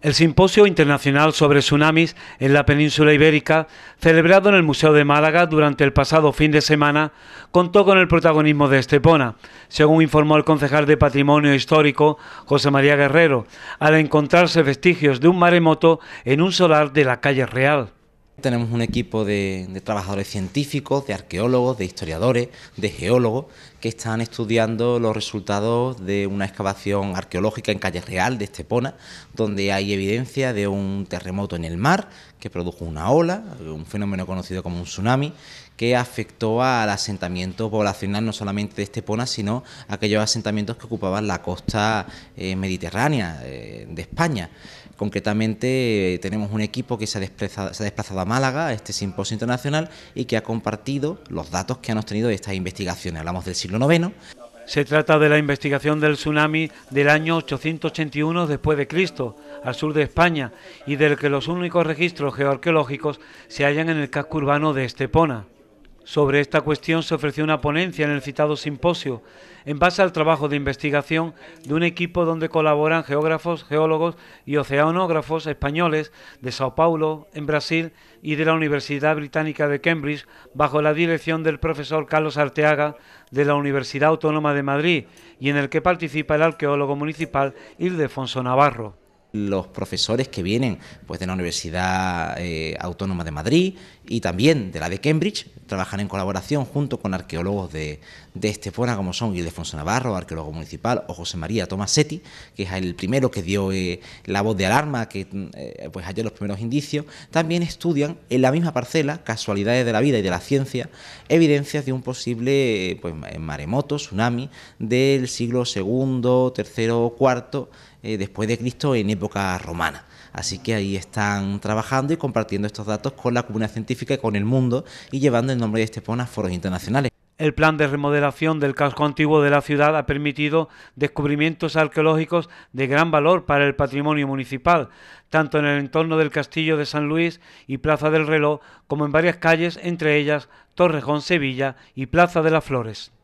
El Simposio Internacional sobre Tsunamis en la Península Ibérica, celebrado en el Museo de Málaga durante el pasado fin de semana, contó con el protagonismo de Estepona, según informó el concejal de Patrimonio Histórico, José María Guerrero, al encontrarse vestigios de un maremoto en un solar de la calle Real. Tenemos un equipo de, trabajadores científicos, de arqueólogos, de historiadores, de geólogos que están estudiando los resultados de una excavación arqueológica en Calle Real de Estepona, donde hay evidencia de un terremoto en el mar que produjo una ola, un fenómeno conocido como un tsunami, que afectó al asentamiento poblacional no solamente de Estepona, sino aquellos asentamientos que ocupaban la costa eh, mediterránea eh, de España. Concretamente eh, tenemos un equipo que se ha desplazado, se ha Málaga, este simposio internacional, y que ha compartido los datos que han obtenido de estas investigaciones. Hablamos del siglo IX. Se trata de la investigación del tsunami del año 881 después de Cristo, al sur de España, y del que los únicos registros geoarqueológicos se hallan en el casco urbano de Estepona. Sobre esta cuestión se ofreció una ponencia en el citado simposio, en base al trabajo de investigación de un equipo donde colaboran geógrafos, geólogos y oceanógrafos españoles de Sao Paulo, en Brasil, y de la Universidad Británica de Cambridge, bajo la dirección del profesor Carlos Arteaga de la Universidad Autónoma de Madrid, y en el que participa el arqueólogo municipal Ildefonso Navarro los profesores que vienen pues de la Universidad eh, Autónoma de Madrid y también de la de Cambridge trabajan en colaboración junto con arqueólogos de, de Estepona como son Ildefonso Navarro, arqueólogo municipal o José María Tomasetti, que es el primero que dio eh, la voz de alarma que eh, pues halló los primeros indicios, también estudian en la misma parcela casualidades de la vida y de la ciencia, evidencias de un posible pues, maremoto, tsunami del siglo II, III cuarto IV después de Cristo en época romana. Así que ahí están trabajando y compartiendo estos datos con la comunidad científica y con el mundo y llevando el nombre de Estepona a foros internacionales. El plan de remodelación del casco antiguo de la ciudad ha permitido descubrimientos arqueológicos de gran valor para el patrimonio municipal, tanto en el entorno del Castillo de San Luis y Plaza del Reloj, como en varias calles, entre ellas Torrejón, Sevilla y Plaza de las Flores.